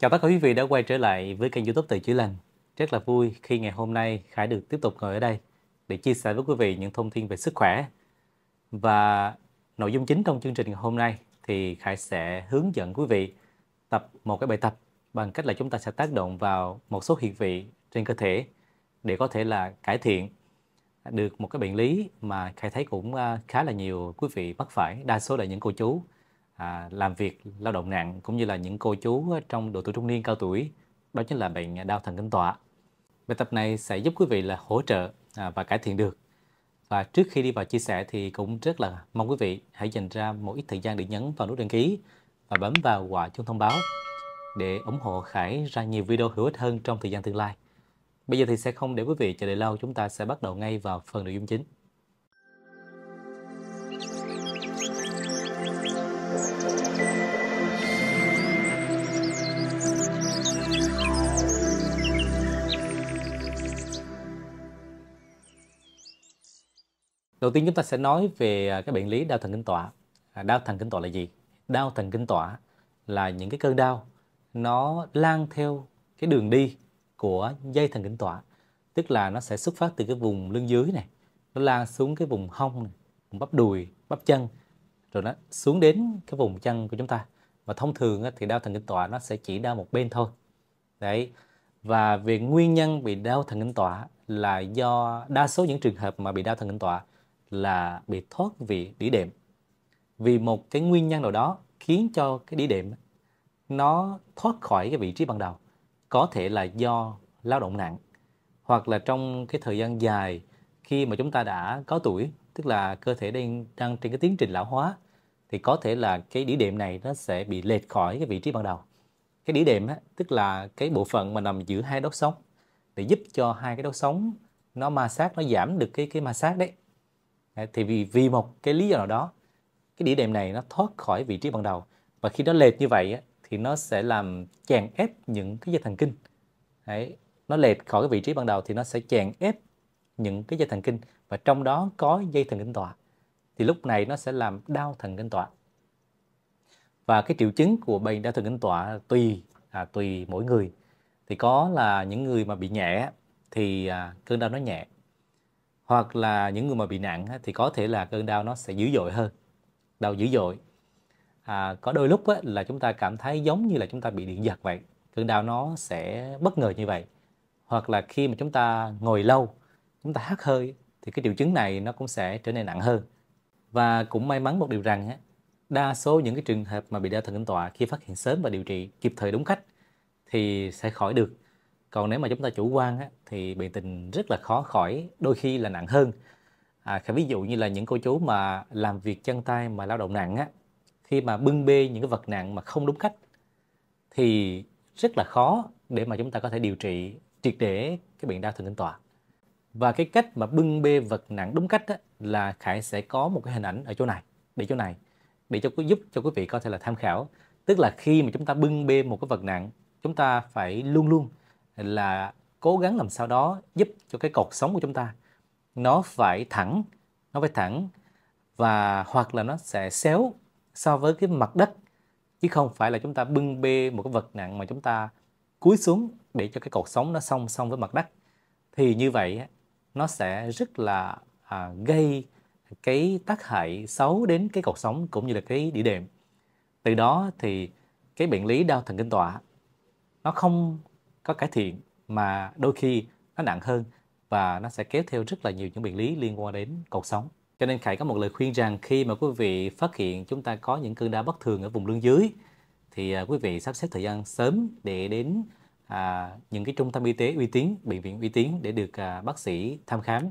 Chào tất cả quý vị đã quay trở lại với kênh youtube Từ Chữ Lành. Rất là vui khi ngày hôm nay Khải được tiếp tục ngồi ở đây để chia sẻ với quý vị những thông tin về sức khỏe. Và nội dung chính trong chương trình ngày hôm nay thì Khải sẽ hướng dẫn quý vị tập một cái bài tập bằng cách là chúng ta sẽ tác động vào một số huyệt vị trên cơ thể để có thể là cải thiện được một cái bệnh lý mà Khải thấy cũng à, khá là nhiều quý vị mắc phải, đa số là những cô chú à, làm việc lao động nặng cũng như là những cô chú trong độ tuổi trung niên cao tuổi đó chính là bệnh đau thần kinh tọa bài tập này sẽ giúp quý vị là hỗ trợ à, và cải thiện được và trước khi đi vào chia sẻ thì cũng rất là mong quý vị hãy dành ra một ít thời gian để nhấn vào nút đăng ký và bấm vào quả chuông thông báo để ủng hộ Khải ra nhiều video hữu ích hơn trong thời gian tương lai. Bây giờ thì sẽ không để quý vị chờ đợi lâu, chúng ta sẽ bắt đầu ngay vào phần nội dung chính. đầu tiên chúng ta sẽ nói về à, cái bệnh lý đau thần kinh tọa à, đau thần kinh tọa là gì đau thần kinh tọa là những cái cơn đau nó lan theo cái đường đi của dây thần kinh tọa tức là nó sẽ xuất phát từ cái vùng lưng dưới này nó lan xuống cái vùng hông này, vùng bắp đùi bắp chân rồi nó xuống đến cái vùng chân của chúng ta và thông thường thì đau thần kinh tọa nó sẽ chỉ đau một bên thôi đấy và về nguyên nhân bị đau thần kinh tọa là do đa số những trường hợp mà bị đau thần kinh tọa là bị thoát vị đĩa đệm vì một cái nguyên nhân nào đó khiến cho cái đĩa đệm nó thoát khỏi cái vị trí ban đầu có thể là do lao động nặng hoặc là trong cái thời gian dài khi mà chúng ta đã có tuổi tức là cơ thể đang đang trên cái tiến trình lão hóa thì có thể là cái đĩa đệm này nó sẽ bị lệch khỏi cái vị trí ban đầu cái đĩa đệm á, tức là cái bộ phận mà nằm giữa hai đốt sống để giúp cho hai cái đốt sống nó ma sát nó giảm được cái cái ma sát đấy thì vì vì một cái lý do nào đó cái đĩa đệm này nó thoát khỏi vị trí ban đầu và khi nó lệch như vậy thì nó sẽ làm chèn ép những cái dây thần kinh Đấy, nó lệch khỏi cái vị trí ban đầu thì nó sẽ chèn ép những cái dây thần kinh và trong đó có dây thần kinh tọa thì lúc này nó sẽ làm đau thần kinh tọa và cái triệu chứng của bệnh đau thần kinh tọa tùy à, tùy mỗi người thì có là những người mà bị nhẹ thì à, cơn đau nó nhẹ hoặc là những người mà bị nặng thì có thể là cơn đau nó sẽ dữ dội hơn đau dữ dội à, có đôi lúc là chúng ta cảm thấy giống như là chúng ta bị điện giật vậy cơn đau nó sẽ bất ngờ như vậy hoặc là khi mà chúng ta ngồi lâu chúng ta hắt hơi thì cái triệu chứng này nó cũng sẽ trở nên nặng hơn và cũng may mắn một điều rằng đa số những cái trường hợp mà bị đau thần kinh tọa khi phát hiện sớm và điều trị kịp thời đúng cách thì sẽ khỏi được còn nếu mà chúng ta chủ quan á, thì bệnh tình rất là khó khỏi đôi khi là nặng hơn à, ví dụ như là những cô chú mà làm việc chân tay mà lao động nặng á, khi mà bưng bê những cái vật nặng mà không đúng cách thì rất là khó để mà chúng ta có thể điều trị triệt để cái bệnh đau thần kinh tọa và cái cách mà bưng bê vật nặng đúng cách đó, là khải sẽ có một cái hình ảnh ở chỗ này để chỗ này để cho giúp cho quý vị có thể là tham khảo tức là khi mà chúng ta bưng bê một cái vật nặng chúng ta phải luôn luôn là cố gắng làm sao đó giúp cho cái cột sống của chúng ta nó phải thẳng nó phải thẳng và hoặc là nó sẽ xéo so với cái mặt đất chứ không phải là chúng ta bưng bê một cái vật nặng mà chúng ta cúi xuống để cho cái cột sống nó song song với mặt đất thì như vậy nó sẽ rất là à, gây cái tác hại xấu đến cái cột sống cũng như là cái địa đệm từ đó thì cái bệnh lý đau thần kinh tọa nó không có cải thiện mà đôi khi nó nặng hơn và nó sẽ kéo theo rất là nhiều những bệnh lý liên quan đến cột sống. Cho nên Khải có một lời khuyên rằng khi mà quý vị phát hiện chúng ta có những cơn đau bất thường ở vùng lưng dưới thì à, quý vị sắp xếp thời gian sớm để đến à, những cái trung tâm y tế uy tín, bệnh viện uy tín để được à, bác sĩ thăm khám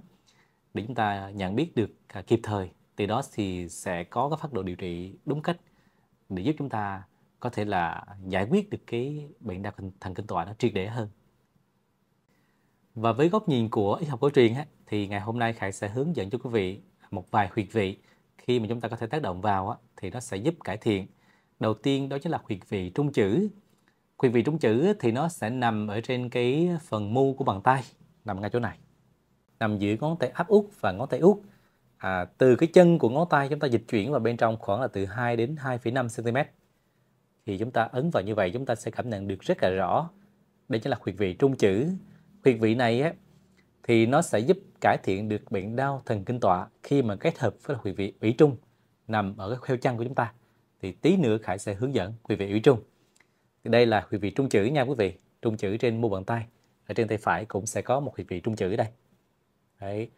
để chúng ta nhận biết được à, kịp thời. Từ đó thì sẽ có các phác đồ điều trị đúng cách để giúp chúng ta có thể là giải quyết được cái bệnh đau thần kinh tọa nó triệt để hơn và với góc nhìn của y học cổ truyền thì ngày hôm nay Khải sẽ hướng dẫn cho quý vị một vài huyệt vị khi mà chúng ta có thể tác động vào thì nó sẽ giúp cải thiện. Đầu tiên đó chính là huyệt vị trung chữ. Huyệt vị trung chữ thì nó sẽ nằm ở trên cái phần mu của bàn tay, nằm ngay chỗ này. Nằm giữa ngón tay áp út và ngón tay út. À, từ cái chân của ngón tay chúng ta dịch chuyển vào bên trong khoảng là từ 2 đến 2,5 cm thì chúng ta ấn vào như vậy chúng ta sẽ cảm nhận được rất là rõ đây chính là huyệt vị trung chữ huyệt vị này á, thì nó sẽ giúp cải thiện được bệnh đau thần kinh tọa khi mà kết hợp với huyệt vị ủy trung nằm ở cái kheo chân của chúng ta thì tí nữa Khải sẽ hướng dẫn huyệt vị ủy trung thì đây là huyệt vị trung chữ nha quý vị trung chữ trên mu bàn tay ở trên tay phải cũng sẽ có một huyệt vị trung chữ đây Đấy.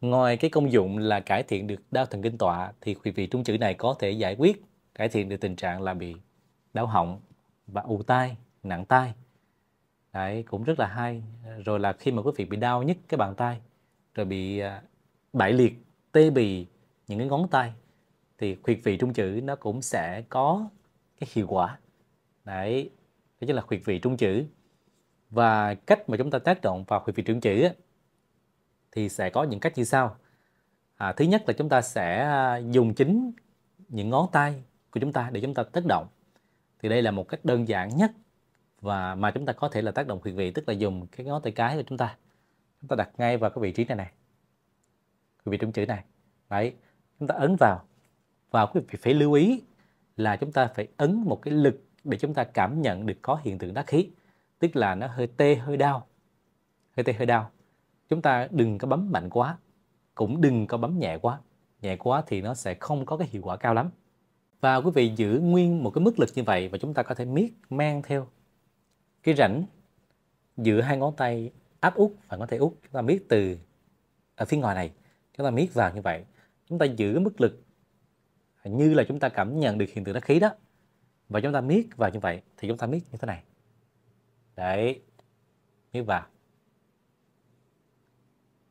ngoài cái công dụng là cải thiện được đau thần kinh tọa thì huyệt vị trung chữ này có thể giải quyết cải thiện được tình trạng là bị đau họng và ù tai nặng tai đấy cũng rất là hay rồi là khi mà quý vị bị đau nhất cái bàn tay rồi bị à, bại liệt tê bì những cái ngón tay thì huyệt vị trung chữ nó cũng sẽ có cái hiệu quả đấy đó chính là huyệt vị trung chữ và cách mà chúng ta tác động vào huyệt vị trung chữ thì sẽ có những cách như sau à, thứ nhất là chúng ta sẽ à, dùng chính những ngón tay của chúng ta để chúng ta tác động thì đây là một cách đơn giản nhất và mà chúng ta có thể là tác động huyệt vị tức là dùng cái ngón tay cái của chúng ta chúng ta đặt ngay vào cái vị trí này này quý vị trong chữ này đấy chúng ta ấn vào và quý vị phải lưu ý là chúng ta phải ấn một cái lực để chúng ta cảm nhận được có hiện tượng đắc khí tức là nó hơi tê hơi đau hơi tê hơi đau chúng ta đừng có bấm mạnh quá cũng đừng có bấm nhẹ quá nhẹ quá thì nó sẽ không có cái hiệu quả cao lắm và quý vị giữ nguyên một cái mức lực như vậy và chúng ta có thể miết mang theo cái rãnh giữa hai ngón tay áp út và ngón tay út chúng ta miết từ ở phía ngoài này chúng ta miết vào như vậy chúng ta giữ cái mức lực như là chúng ta cảm nhận được hiện tượng đá khí đó và chúng ta miết vào như vậy thì chúng ta miết như thế này đấy miết vào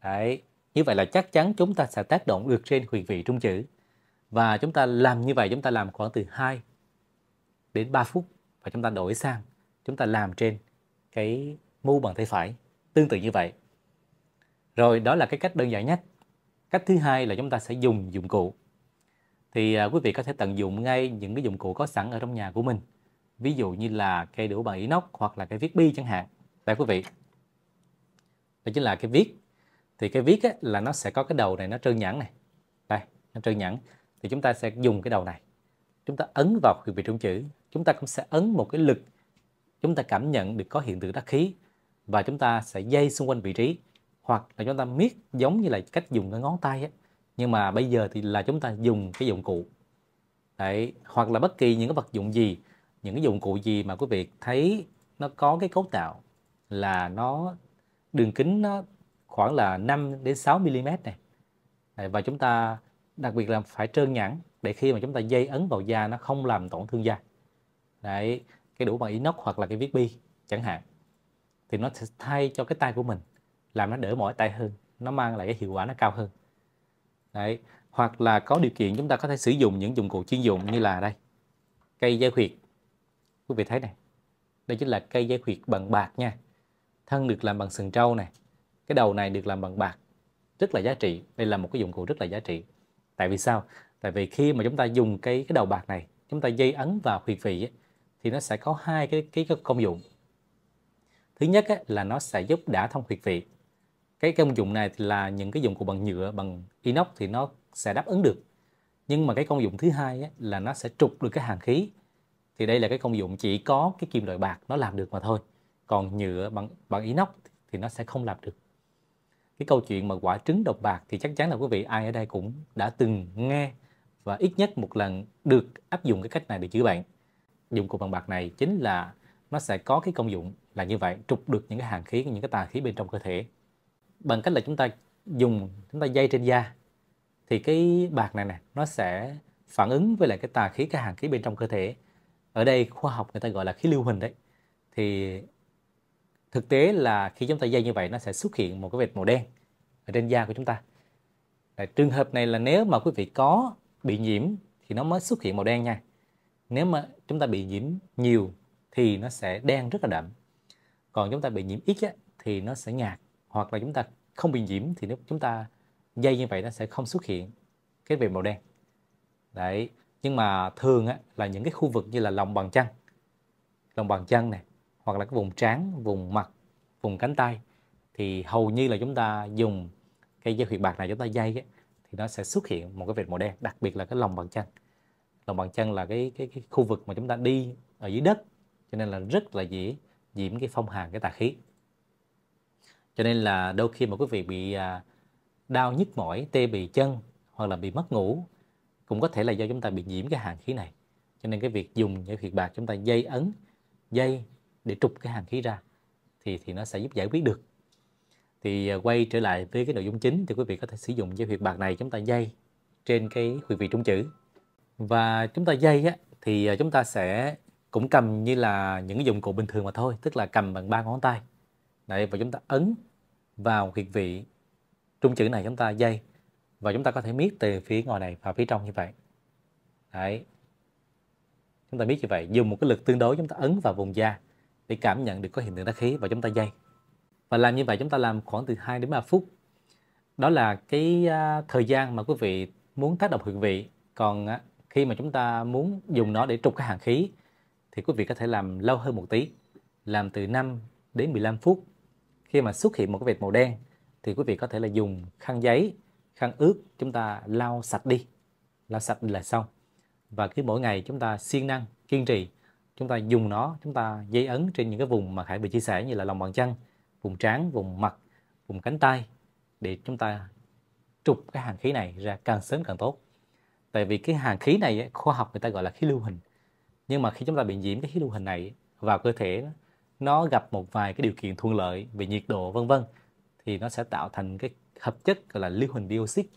đấy như vậy là chắc chắn chúng ta sẽ tác động được trên huyền vị trung chữ và chúng ta làm như vậy chúng ta làm khoảng từ 2 đến 3 phút và chúng ta đổi sang chúng ta làm trên cái mu bằng tay phải tương tự như vậy rồi đó là cái cách đơn giản nhất cách thứ hai là chúng ta sẽ dùng dụng cụ thì à, quý vị có thể tận dụng ngay những cái dụng cụ có sẵn ở trong nhà của mình ví dụ như là cây đũa bằng inox hoặc là cái viết bi chẳng hạn đây quý vị đó chính là cái viết thì cái viết á, là nó sẽ có cái đầu này nó trơn nhẵn này đây nó trơn nhẵn thì chúng ta sẽ dùng cái đầu này chúng ta ấn vào huyệt vị trung chữ chúng ta cũng sẽ ấn một cái lực chúng ta cảm nhận được có hiện tượng đắc khí và chúng ta sẽ dây xung quanh vị trí hoặc là chúng ta miết giống như là cách dùng cái ngón tay ấy. nhưng mà bây giờ thì là chúng ta dùng cái dụng cụ đấy hoặc là bất kỳ những cái vật dụng gì những cái dụng cụ gì mà quý vị thấy nó có cái cấu tạo là nó đường kính nó khoảng là 5 đến 6 mm này và chúng ta đặc biệt là phải trơn nhẵn để khi mà chúng ta dây ấn vào da nó không làm tổn thương da đấy cái đũa bằng inox hoặc là cái viết bi chẳng hạn thì nó sẽ thay cho cái tay của mình làm nó đỡ mỏi tay hơn nó mang lại cái hiệu quả nó cao hơn đấy hoặc là có điều kiện chúng ta có thể sử dụng những dụng cụ chuyên dụng như là đây cây dây khuyệt quý vị thấy này đây chính là cây dây khuyệt bằng bạc nha thân được làm bằng sừng trâu này cái đầu này được làm bằng bạc rất là giá trị đây là một cái dụng cụ rất là giá trị tại vì sao tại vì khi mà chúng ta dùng cái cái đầu bạc này chúng ta dây ấn vào huyệt vị ấy, thì nó sẽ có hai cái cái, cái công dụng thứ nhất ấy, là nó sẽ giúp đả thông huyệt vị cái công dụng này thì là những cái dụng cụ bằng nhựa bằng inox thì nó sẽ đáp ứng được nhưng mà cái công dụng thứ hai ấy, là nó sẽ trục được cái hàng khí thì đây là cái công dụng chỉ có cái kim loại bạc nó làm được mà thôi còn nhựa bằng bằng inox thì nó sẽ không làm được cái câu chuyện mà quả trứng độc bạc thì chắc chắn là quý vị ai ở đây cũng đã từng nghe và ít nhất một lần được áp dụng cái cách này để chữa bệnh dụng cụ bằng bạc này chính là nó sẽ có cái công dụng là như vậy trục được những cái hàng khí những cái tà khí bên trong cơ thể bằng cách là chúng ta dùng chúng ta dây trên da thì cái bạc này nè nó sẽ phản ứng với lại cái tà khí cái hàng khí bên trong cơ thể ở đây khoa học người ta gọi là khí lưu huỳnh đấy thì thực tế là khi chúng ta dây như vậy nó sẽ xuất hiện một cái vệt màu đen ở trên da của chúng ta Đấy, trường hợp này là nếu mà quý vị có bị nhiễm thì nó mới xuất hiện màu đen nha nếu mà chúng ta bị nhiễm nhiều thì nó sẽ đen rất là đậm còn chúng ta bị nhiễm ít á, thì nó sẽ nhạt hoặc là chúng ta không bị nhiễm thì nếu chúng ta dây như vậy nó sẽ không xuất hiện cái vệt màu đen đấy nhưng mà thường á, là những cái khu vực như là lòng bàn chân lòng bàn chân này hoặc là cái vùng trán vùng mặt vùng cánh tay thì hầu như là chúng ta dùng cái dây huyệt bạc này chúng ta dây ấy, thì nó sẽ xuất hiện một cái vệt màu đen đặc biệt là cái lòng bàn chân lòng bàn chân là cái cái, cái khu vực mà chúng ta đi ở dưới đất cho nên là rất là dễ nhiễm cái phong hàn cái tà khí cho nên là đôi khi mà quý vị bị à, đau nhức mỏi tê bì chân hoặc là bị mất ngủ cũng có thể là do chúng ta bị nhiễm cái hàn khí này cho nên cái việc dùng dây huyệt bạc chúng ta dây ấn dây để trục cái hàng khí ra thì thì nó sẽ giúp giải quyết được thì à, quay trở lại với cái nội dung chính thì quý vị có thể sử dụng dây huyệt bạc này chúng ta dây trên cái huyệt vị trung chữ và chúng ta dây á, thì à, chúng ta sẽ cũng cầm như là những dụng cụ bình thường mà thôi tức là cầm bằng ba ngón tay Đấy, và chúng ta ấn vào huyệt vị trung chữ này chúng ta dây và chúng ta có thể miết từ phía ngoài này vào phía trong như vậy Đấy. chúng ta biết như vậy dùng một cái lực tương đối chúng ta ấn vào vùng da để cảm nhận được có hiện tượng đá khí và chúng ta dây và làm như vậy chúng ta làm khoảng từ 2 đến 3 phút đó là cái à, thời gian mà quý vị muốn tác động hương vị còn à, khi mà chúng ta muốn dùng nó để trục cái hàng khí thì quý vị có thể làm lâu hơn một tí làm từ 5 đến 15 phút khi mà xuất hiện một cái vệt màu đen thì quý vị có thể là dùng khăn giấy khăn ướt chúng ta lau sạch đi lau sạch là xong và cứ mỗi ngày chúng ta siêng năng kiên trì chúng ta dùng nó chúng ta dây ấn trên những cái vùng mà Khải vừa chia sẻ như là lòng bàn chân vùng trán vùng mặt vùng cánh tay để chúng ta trục cái hàng khí này ra càng sớm càng tốt tại vì cái hàng khí này khoa học người ta gọi là khí lưu hình nhưng mà khi chúng ta bị nhiễm cái khí lưu hình này vào cơ thể nó gặp một vài cái điều kiện thuận lợi về nhiệt độ vân vân thì nó sẽ tạo thành cái hợp chất gọi là lưu hình dioxide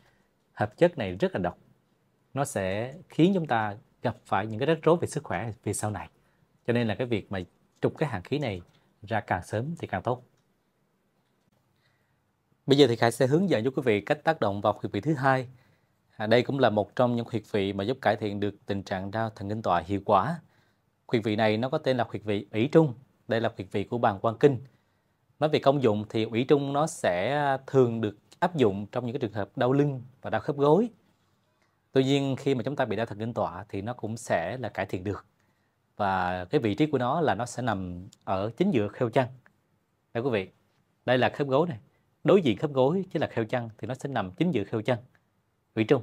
hợp chất này rất là độc nó sẽ khiến chúng ta gặp phải những cái rắc rối về sức khỏe về sau này cho nên là cái việc mà trục cái hàng khí này ra càng sớm thì càng tốt bây giờ thì khải sẽ hướng dẫn cho quý vị cách tác động vào huyệt vị thứ hai à, đây cũng là một trong những huyệt vị mà giúp cải thiện được tình trạng đau thần kinh tọa hiệu quả huyệt vị này nó có tên là huyệt vị ủy trung đây là huyệt vị của bàn quang kinh nói về công dụng thì ủy trung nó sẽ thường được áp dụng trong những cái trường hợp đau lưng và đau khớp gối tuy nhiên khi mà chúng ta bị đau thần kinh tọa thì nó cũng sẽ là cải thiện được và cái vị trí của nó là nó sẽ nằm ở chính giữa kheo chân đây quý vị đây là khớp gối này đối diện khớp gối chính là kheo chân thì nó sẽ nằm chính giữa kheo chân vị trung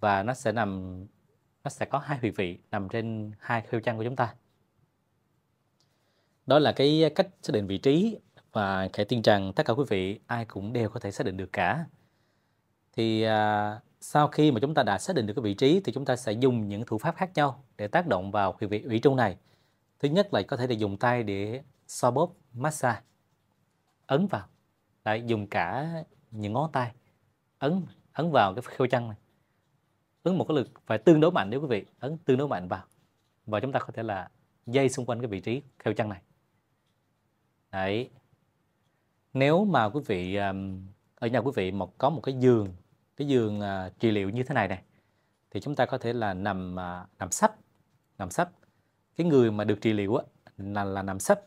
và nó sẽ nằm nó sẽ có hai huyệt vị nằm trên hai kheo chân của chúng ta đó là cái cách xác định vị trí và khải tin rằng tất cả quý vị ai cũng đều có thể xác định được cả thì à, sau khi mà chúng ta đã xác định được cái vị trí thì chúng ta sẽ dùng những thủ pháp khác nhau để tác động vào huyệt vị ủy trung này. Thứ nhất là có thể là dùng tay để xoa bóp massage, ấn vào, lại dùng cả những ngón tay ấn ấn vào cái khêu chân này, ấn một cái lực phải tương đối mạnh nếu quý vị ấn tương đối mạnh vào và chúng ta có thể là dây xung quanh cái vị trí khêu chân này. Đấy. Nếu mà quý vị ở nhà quý vị mà có một cái giường cái giường à, trị liệu như thế này này thì chúng ta có thể là nằm à, nằm sấp nằm sấp cái người mà được trị liệu á, là là nằm sấp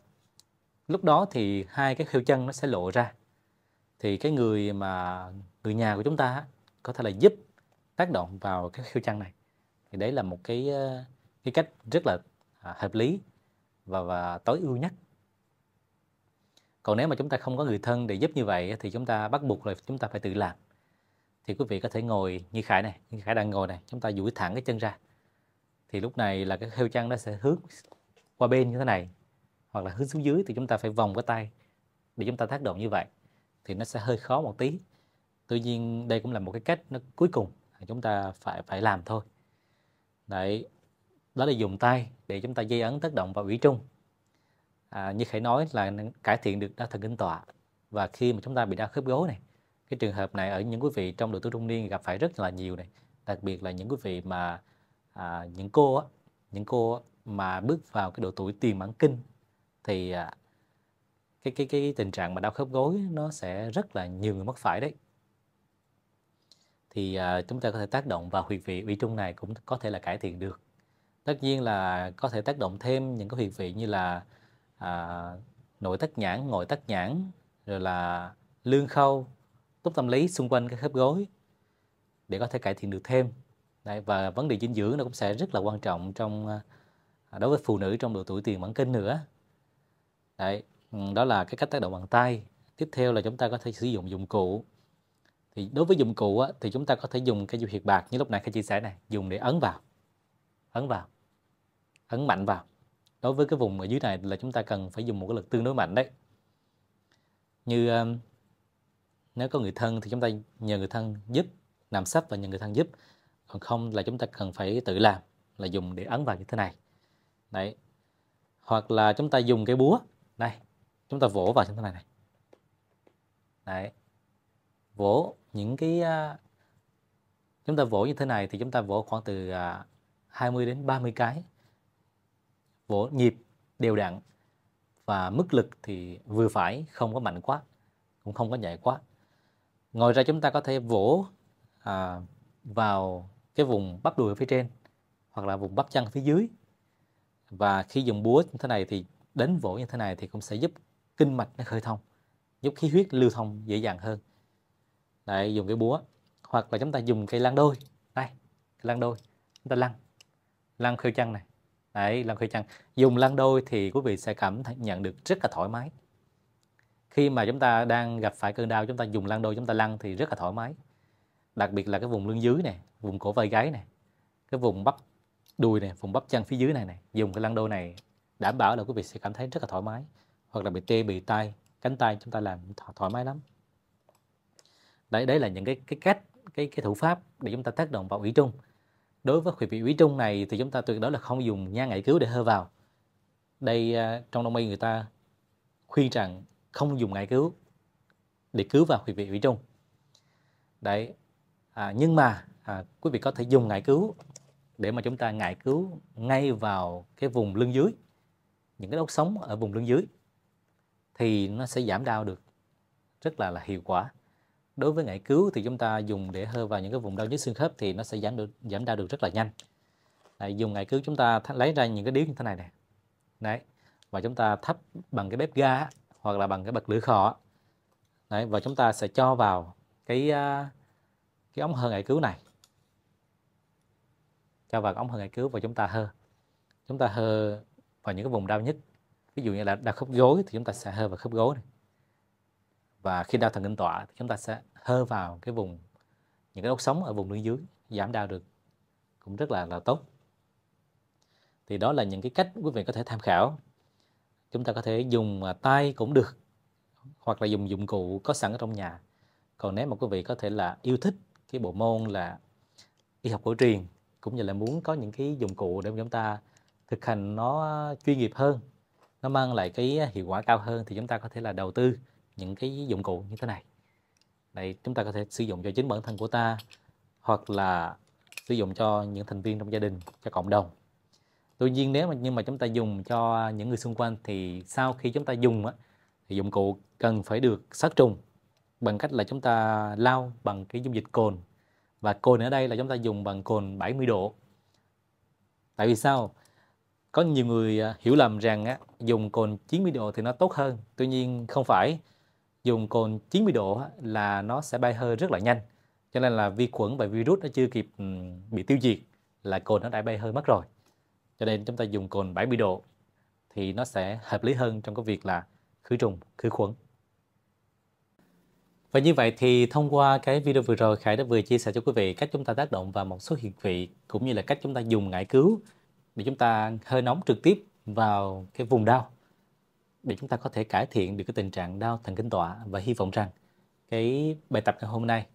lúc đó thì hai cái khêu chân nó sẽ lộ ra thì cái người mà người nhà của chúng ta á, có thể là giúp tác động vào cái khêu chân này thì đấy là một cái à, cái cách rất là à, hợp lý và và tối ưu nhất còn nếu mà chúng ta không có người thân để giúp như vậy thì chúng ta bắt buộc là chúng ta phải tự làm thì quý vị có thể ngồi như Khải này, như Khải đang ngồi này, chúng ta duỗi thẳng cái chân ra. Thì lúc này là cái heo chân nó sẽ hướng qua bên như thế này hoặc là hướng xuống dưới thì chúng ta phải vòng cái tay để chúng ta tác động như vậy thì nó sẽ hơi khó một tí. Tuy nhiên đây cũng là một cái cách nó cuối cùng chúng ta phải phải làm thôi. Đấy, đó là dùng tay để chúng ta dây ấn tác động vào ủy trung. À, như Khải nói là cải thiện được đau thần kinh tọa và khi mà chúng ta bị đau khớp gối này cái trường hợp này ở những quý vị trong độ tuổi trung niên gặp phải rất là nhiều này đặc biệt là những quý vị mà à, những cô á, những cô mà bước vào cái độ tuổi tiền mãn kinh thì à, cái cái cái tình trạng mà đau khớp gối nó sẽ rất là nhiều người mắc phải đấy thì à, chúng ta có thể tác động vào huyệt vị ủy trung này cũng có thể là cải thiện được tất nhiên là có thể tác động thêm những cái huyệt vị như là à, nội tắc nhãn ngồi tắc nhãn rồi là lương khâu tốt tâm lý xung quanh cái khớp gối để có thể cải thiện được thêm Đấy, và vấn đề dinh dưỡng nó cũng sẽ rất là quan trọng trong à, đối với phụ nữ trong độ tuổi tiền mãn kinh nữa Đấy, ừ, đó là cái cách tác động bằng tay tiếp theo là chúng ta có thể sử dụng dụng cụ thì đối với dụng cụ á, thì chúng ta có thể dùng cái dụng huyệt bạc như lúc nãy khai chia sẻ này dùng để ấn vào ấn vào ấn mạnh vào đối với cái vùng ở dưới này là chúng ta cần phải dùng một cái lực tương đối mạnh đấy như nếu có người thân thì chúng ta nhờ người thân giúp làm sách và nhờ người thân giúp còn không là chúng ta cần phải tự làm là dùng để ấn vào như thế này đấy hoặc là chúng ta dùng cái búa đây chúng ta vỗ vào như thế này này đấy vỗ những cái à, chúng ta vỗ như thế này thì chúng ta vỗ khoảng từ uh, à, 20 đến 30 cái vỗ nhịp đều đặn và mức lực thì vừa phải không có mạnh quá cũng không có nhẹ quá ngoài ra chúng ta có thể vỗ à, vào cái vùng bắp đùi ở phía trên hoặc là vùng bắp chân phía dưới và khi dùng búa như thế này thì đến vỗ như thế này thì cũng sẽ giúp kinh mạch nó khơi thông giúp khí huyết lưu thông dễ dàng hơn Đấy, dùng cái búa hoặc là chúng ta dùng cây lăn đôi đây lăn đôi chúng ta lăn lăn khơi chân này đấy lăn khơi chân dùng lăn đôi thì quý vị sẽ cảm nhận được rất là thoải mái khi mà chúng ta đang gặp phải cơn đau chúng ta dùng lăn đôi chúng ta lăn thì rất là thoải mái đặc biệt là cái vùng lưng dưới này vùng cổ vai gáy này cái vùng bắp đùi này vùng bắp chân phía dưới này này dùng cái lăn đôi này đảm bảo là quý vị sẽ cảm thấy rất là thoải mái hoặc là bị tê bị tay cánh tay chúng ta làm thoải, thoải mái lắm đấy đấy là những cái cái cách cái cái thủ pháp để chúng ta tác động vào ủy trung đối với quý vị ủy trung này thì chúng ta tuyệt đối là không dùng nha ngải cứu để hơ vào đây à, trong đông y người ta khuyên rằng không dùng ngải cứu để cứu vào huyệt vị thủy trung đấy à, nhưng mà à, quý vị có thể dùng ngải cứu để mà chúng ta ngải cứu ngay vào cái vùng lưng dưới những cái đốt sống ở vùng lưng dưới thì nó sẽ giảm đau được rất là là hiệu quả đối với ngải cứu thì chúng ta dùng để hơ vào những cái vùng đau nhức xương khớp thì nó sẽ giảm được giảm đau được rất là nhanh Đấy, dùng ngải cứu chúng ta lấy ra những cái điếu như thế này nè đấy và chúng ta thắp bằng cái bếp ga hoặc là bằng cái bật lửa khò Đấy, và chúng ta sẽ cho vào cái à, cái ống hơ ngải cứu này cho vào ống hơ ngải cứu và chúng ta hơ chúng ta hơ vào những cái vùng đau nhất ví dụ như là đau khớp gối thì chúng ta sẽ hơ vào khớp gối này và khi đau thần kinh tọa thì chúng ta sẽ hơ vào cái vùng những cái đốt sống ở vùng lưng dưới giảm đau được cũng rất là là tốt thì đó là những cái cách quý vị có thể tham khảo chúng ta có thể dùng à, tay cũng được hoặc là dùng dụng cụ có sẵn ở trong nhà còn nếu mà quý vị có thể là yêu thích cái bộ môn là y học cổ truyền cũng như là muốn có những cái dụng cụ để chúng ta thực hành nó chuyên nghiệp hơn nó mang lại cái hiệu quả cao hơn thì chúng ta có thể là đầu tư những cái dụng cụ như thế này đây chúng ta có thể sử dụng cho chính bản thân của ta hoặc là sử dụng cho những thành viên trong gia đình cho cộng đồng tuy nhiên nếu mà nhưng mà chúng ta dùng cho những người xung quanh thì sau khi chúng ta dùng á, thì dụng cụ cần phải được sát trùng bằng cách là chúng ta lau bằng cái dung dịch cồn và cồn ở đây là chúng ta dùng bằng cồn 70 độ tại vì sao có nhiều người à, hiểu lầm rằng á, dùng cồn 90 độ thì nó tốt hơn tuy nhiên không phải dùng cồn 90 độ là nó sẽ bay hơi rất là nhanh cho nên là vi khuẩn và virus nó chưa kịp bị tiêu diệt là cồn nó đã bay hơi mất rồi cho nên chúng ta dùng cồn 70 độ thì nó sẽ hợp lý hơn trong cái việc là khử trùng, khử khuẩn. Và như vậy thì thông qua cái video vừa rồi Khải đã vừa chia sẻ cho quý vị cách chúng ta tác động vào một số hiện vị cũng như là cách chúng ta dùng ngải cứu để chúng ta hơi nóng trực tiếp vào cái vùng đau để chúng ta có thể cải thiện được cái tình trạng đau thần kinh tọa và hy vọng rằng cái bài tập ngày hôm nay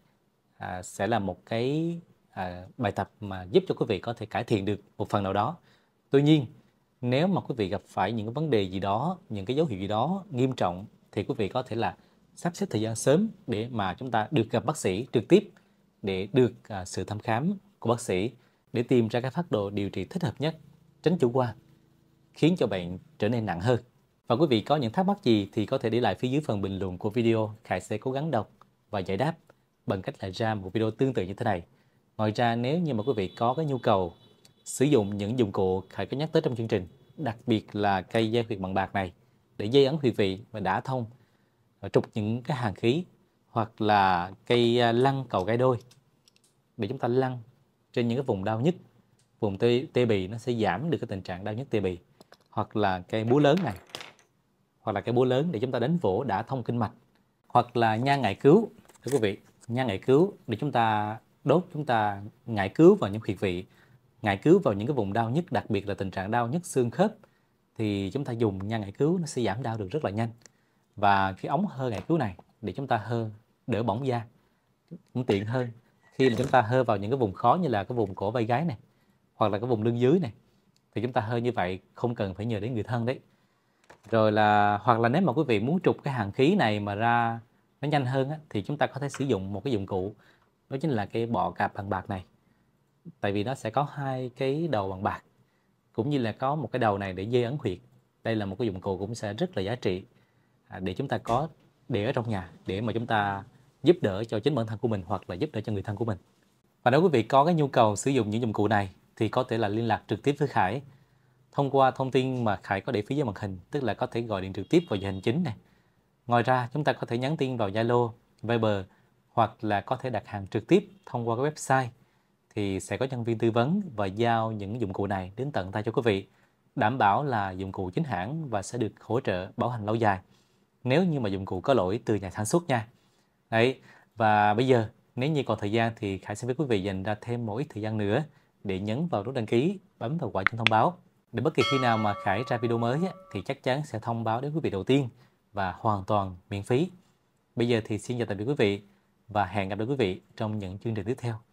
à, sẽ là một cái à, bài tập mà giúp cho quý vị có thể cải thiện được một phần nào đó Tuy nhiên, nếu mà quý vị gặp phải những cái vấn đề gì đó, những cái dấu hiệu gì đó nghiêm trọng thì quý vị có thể là sắp xếp thời gian sớm để mà chúng ta được gặp bác sĩ trực tiếp để được à, sự thăm khám của bác sĩ để tìm ra cái phác đồ điều trị thích hợp nhất, tránh chủ quan khiến cho bệnh trở nên nặng hơn. Và quý vị có những thắc mắc gì thì có thể để lại phía dưới phần bình luận của video, Khải sẽ cố gắng đọc và giải đáp bằng cách là ra một video tương tự như thế này. Ngoài ra nếu như mà quý vị có cái nhu cầu sử dụng những dụng cụ Khải có nhắc tới trong chương trình, đặc biệt là cây dây huyệt bằng bạc này để dây ấn huyệt vị và đã thông và trục những cái hàng khí hoặc là cây à, lăn cầu gai đôi để chúng ta lăn trên những cái vùng đau nhất vùng tê, tê bì nó sẽ giảm được cái tình trạng đau nhất tê bì hoặc là cây búa lớn này hoặc là cây búa lớn để chúng ta đánh vỗ đã thông kinh mạch hoặc là nha ngải cứu thưa quý vị nha ngải cứu để chúng ta đốt chúng ta ngải cứu vào những huyệt vị ngải cứu vào những cái vùng đau nhất, đặc biệt là tình trạng đau nhất xương khớp thì chúng ta dùng nha ngải cứu nó sẽ giảm đau được rất là nhanh và cái ống hơ ngải cứu này để chúng ta hơ đỡ bỏng da cũng tiện hơn khi mà chúng ta hơ vào những cái vùng khó như là cái vùng cổ vai gái này hoặc là cái vùng lưng dưới này thì chúng ta hơ như vậy không cần phải nhờ đến người thân đấy rồi là hoặc là nếu mà quý vị muốn trục cái hàng khí này mà ra nó nhanh hơn á, thì chúng ta có thể sử dụng một cái dụng cụ đó chính là cái bọ cạp bằng bạc này tại vì nó sẽ có hai cái đầu bằng bạc cũng như là có một cái đầu này để dây ấn huyệt đây là một cái dụng cụ cũng sẽ rất là giá trị à, để chúng ta có để ở trong nhà để mà chúng ta giúp đỡ cho chính bản thân của mình hoặc là giúp đỡ cho người thân của mình và nếu quý vị có cái nhu cầu sử dụng những dụng cụ này thì có thể là liên lạc trực tiếp với Khải thông qua thông tin mà Khải có để phía dưới màn hình tức là có thể gọi điện trực tiếp vào giờ hành chính này ngoài ra chúng ta có thể nhắn tin vào Zalo Viber hoặc là có thể đặt hàng trực tiếp thông qua cái website thì sẽ có nhân viên tư vấn và giao những dụng cụ này đến tận tay cho quý vị, đảm bảo là dụng cụ chính hãng và sẽ được hỗ trợ bảo hành lâu dài. Nếu như mà dụng cụ có lỗi từ nhà sản xuất nha. Đấy, và bây giờ nếu như còn thời gian thì Khải xin phép quý vị dành ra thêm một ít thời gian nữa để nhấn vào nút đăng ký, bấm vào quả chuông thông báo. Để bất kỳ khi nào mà Khải ra video mới thì chắc chắn sẽ thông báo đến quý vị đầu tiên và hoàn toàn miễn phí. Bây giờ thì xin chào tạm biệt quý vị và hẹn gặp lại quý vị trong những chương trình tiếp theo.